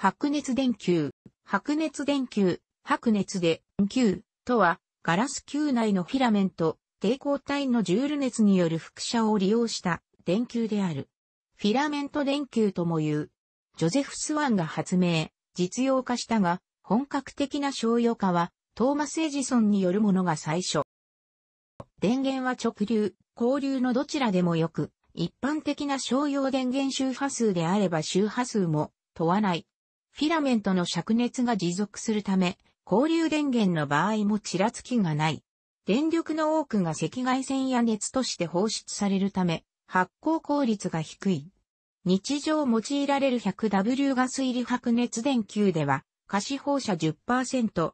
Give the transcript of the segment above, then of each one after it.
白熱電球、白熱電球、白熱で、球とは、ガラス球内のフィラメント、抵抗体のジュール熱による副射を利用した電球である。フィラメント電球とも言う。ジョゼフ・スワンが発明、実用化したが、本格的な商用化は、トーマス・エジソンによるものが最初。電源は直流、交流のどちらでもよく、一般的な商用電源周波数であれば周波数も問わないフィラメントの灼熱が持続するため、交流電源の場合もちらつきがない。電力の多くが赤外線や熱として放出されるため、発光効率が低い。日常用いられる 100W ガス入り白熱電球では、可視放射10%、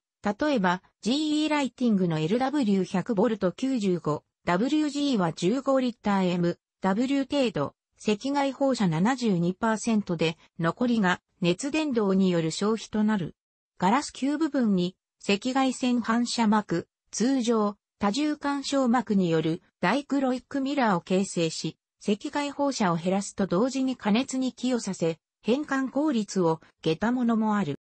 例えば GE ライティングの LW100V95、WG は 15L/M、W 程度、赤外放射72%で、残りが熱伝導による消費となる。ガラス球部分に赤外線反射膜、通常、多重干渉膜によるダイクロイックミラーを形成し、赤外放射を減らすと同時に加熱に寄与させ、変換効率を下駄ものもある。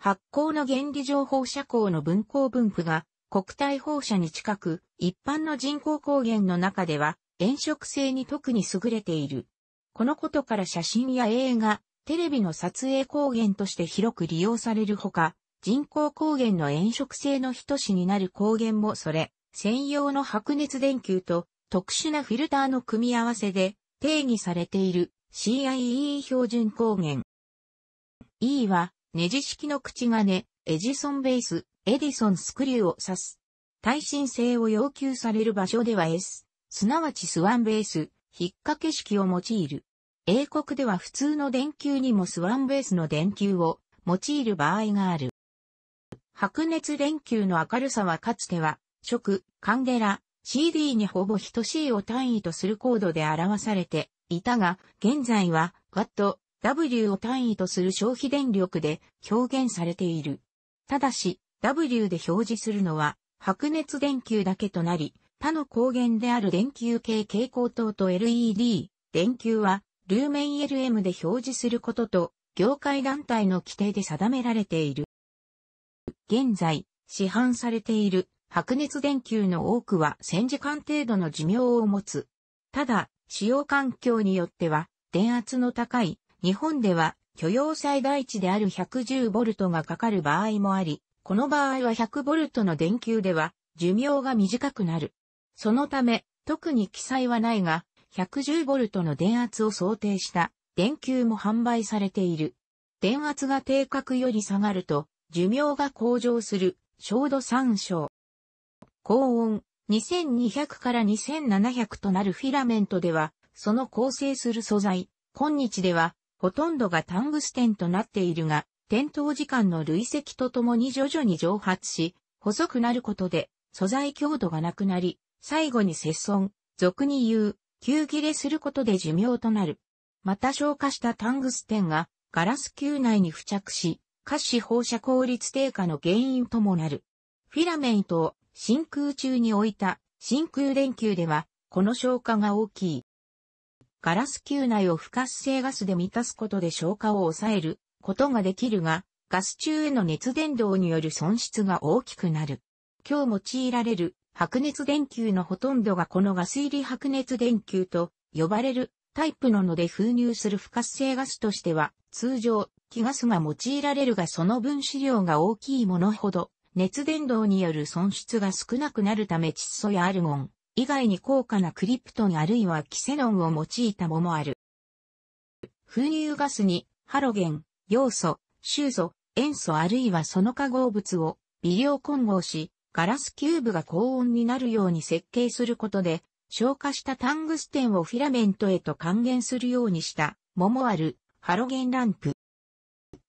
発光の原理上放射光の分光分布が国体放射に近く、一般の人工光源の中では炎色性に特に優れている。このことから写真や映画、テレビの撮影光源として広く利用されるほか、人工光源の炎色性の一種になる光源もそれ、専用の白熱電球と特殊なフィルターの組み合わせで定義されている CIE 標準光源。E はネジ式の口金、エジソンベース、エディソンスクリューを指す。耐震性を要求される場所では S、すなわちスワンベース、引っ掛け式を用いる。英国では普通の電球にもスワンベースの電球を用いる場合がある。白熱電球の明るさはかつては、色、カンデラ、CD にほぼ等しいを単位とするコードで表されていたが、現在は、W、W を単位とする消費電力で表現されている。ただし、W で表示するのは白熱電球だけとなり、他の光源である電球系蛍光灯と LED、電球は、ルーメン LM で表示することと、業界団体の規定で定められている。現在、市販されている白熱電球の多くは1000時間程度の寿命を持つ。ただ、使用環境によっては、電圧の高い、日本では許容最大値である 110V がかかる場合もあり、この場合は 100V の電球では寿命が短くなる。そのため、特に記載はないが、110V の電圧を想定した電球も販売されている。電圧が定格より下がると、寿命が向上する、照度参照。高温、2200から2700となるフィラメントでは、その構成する素材、今日では、ほとんどがタングステンとなっているが、点灯時間の累積とともに徐々に蒸発し、細くなることで、素材強度がなくなり、最後に節損、俗に言う、急切れすることで寿命となる。また消化したタングステンがガラス球内に付着し、下肢放射効率低下の原因ともなる。フィラメントを真空中に置いた真空電球では、この消化が大きい。ガラス球内を不活性ガスで満たすことで消化を抑えることができるが、ガス中への熱伝導による損失が大きくなる。今日用いられる白熱電球のほとんどがこのガス入り白熱電球と呼ばれるタイプのので封入する不活性ガスとしては通常気ガスが用いられるがその分子量が大きいものほど熱伝導による損失が少なくなるため窒素やアルゴン以外に高価なクリプトンあるいはキセノンを用いたももある。封入ガスにハロゲン、要素、臭素、塩素あるいはその化合物を微量混合しガラスキューブが高温になるように設計することで、消化したタングステンをフィラメントへと還元するようにした、モモあるハロゲンランプ。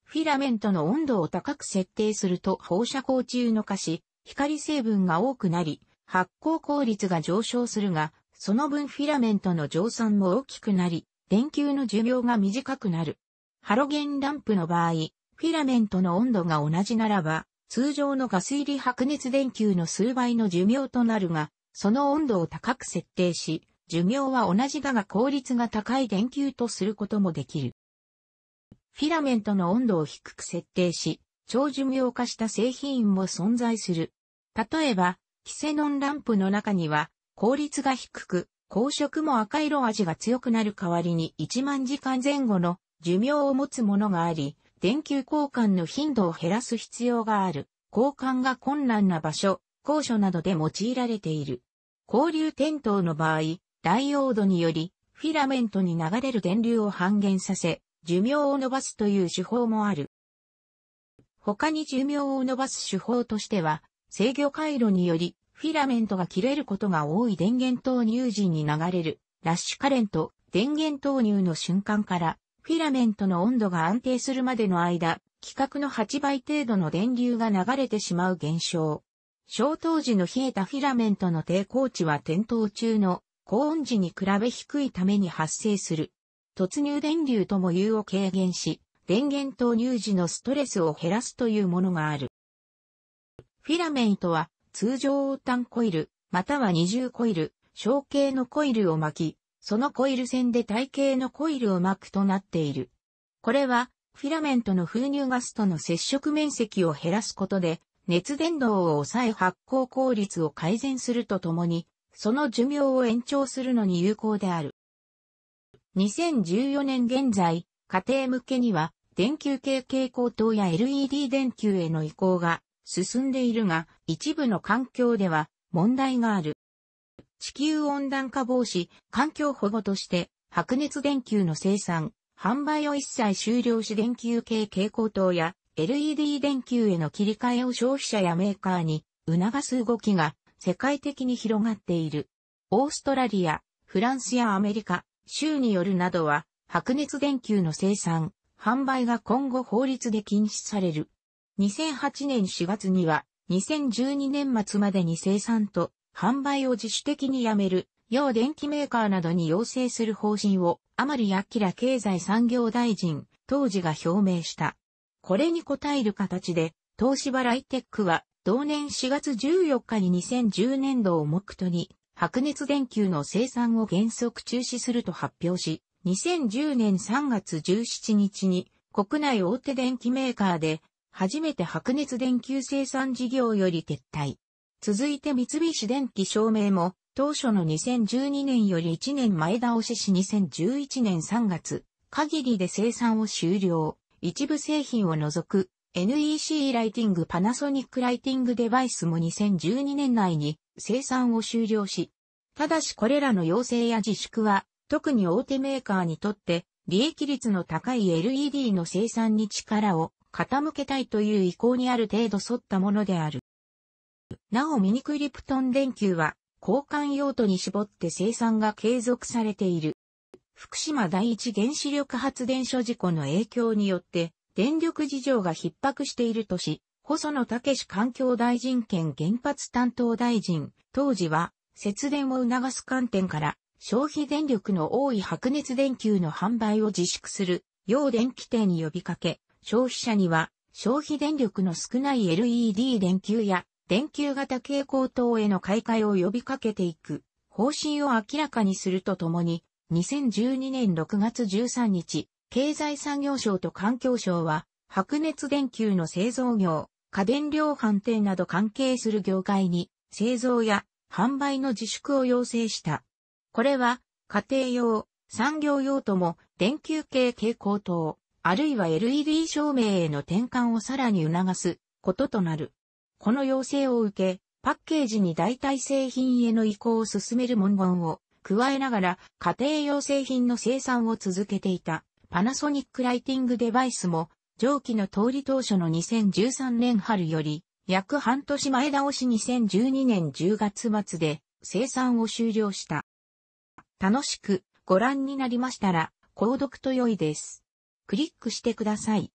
フィラメントの温度を高く設定すると放射光中の化し、光成分が多くなり、発光効率が上昇するが、その分フィラメントの蒸散も大きくなり、電球の寿命が短くなる。ハロゲンランプの場合、フィラメントの温度が同じならば、通常のガス入り白熱電球の数倍の寿命となるが、その温度を高く設定し、寿命は同じだが効率が高い電球とすることもできる。フィラメントの温度を低く設定し、長寿命化した製品も存在する。例えば、キセノンランプの中には、効率が低く、光色も赤色味が強くなる代わりに1万時間前後の寿命を持つものがあり、電球交換の頻度を減らす必要がある。交換が困難な場所、高所などで用いられている。交流点灯の場合、ダイオードにより、フィラメントに流れる電流を半減させ、寿命を伸ばすという手法もある。他に寿命を伸ばす手法としては、制御回路により、フィラメントが切れることが多い電源投入時に流れる、ラッシュカレント、電源投入の瞬間から、フィラメントの温度が安定するまでの間、規格の8倍程度の電流が流れてしまう現象。消灯時の冷えたフィラメントの抵抗値は点灯中の高温時に比べ低いために発生する。突入電流ともいを軽減し、電源投入時のストレスを減らすというものがある。フィラメントは通常タンコイル、または二重コイル、小径のコイルを巻き、そのコイル線で体型のコイルを巻くとなっている。これは、フィラメントの封入ガスとの接触面積を減らすことで、熱伝導を抑え発酵効率を改善するとともに、その寿命を延長するのに有効である。2014年現在、家庭向けには、電球系蛍光灯や LED 電球への移行が進んでいるが、一部の環境では問題がある。地球温暖化防止、環境保護として、白熱電球の生産、販売を一切終了し電球系蛍光灯や LED 電球への切り替えを消費者やメーカーに促す動きが世界的に広がっている。オーストラリア、フランスやアメリカ、州によるなどは白熱電球の生産、販売が今後法律で禁止される。2008年4月には2012年末までに生産と販売を自主的にやめる、要電機メーカーなどに要請する方針を、甘利明経済産業大臣、当時が表明した。これに応える形で、東芝ライテックは、同年4月14日に2010年度を目途に、白熱電球の生産を原則中止すると発表し、2010年3月17日に国内大手電機メーカーで初めて白熱電球生産事業より撤退。続いて三菱電機照明も、当初の2012年より1年前倒しし2011年3月、限りで生産を終了。一部製品を除く NEC ライティングパナソニックライティングデバイスも2012年内に生産を終了し、ただしこれらの要請や自粛は、特に大手メーカーにとって利益率の高い LED の生産に力を傾けたいという意向にある程度沿ったものである。なおミニクリプトン電球は交換用途に絞って生産が継続されている。福島第一原子力発電所事故の影響によって電力事情が逼迫しているとし、細野武環境大臣兼原発担当大臣、当時は節電を促す観点から消費電力の多い白熱電球の販売を自粛する、要電気店に呼びかけ、消費者には消費電力の少ない LED 電球や電球型蛍光灯への買い替えを呼びかけていく方針を明らかにするとともに、2012年6月13日、経済産業省と環境省は、白熱電球の製造業、家電量販店など関係する業界に、製造や販売の自粛を要請した。これは、家庭用、産業用とも、電球系蛍光灯、あるいは LED 照明への転換をさらに促すこととなる。この要請を受け、パッケージに代替製品への移行を進める文言を加えながら家庭用製品の生産を続けていたパナソニックライティングデバイスも上記の通り当初の2013年春より約半年前倒し2012年10月末で生産を終了した。楽しくご覧になりましたら購読と良いです。クリックしてください。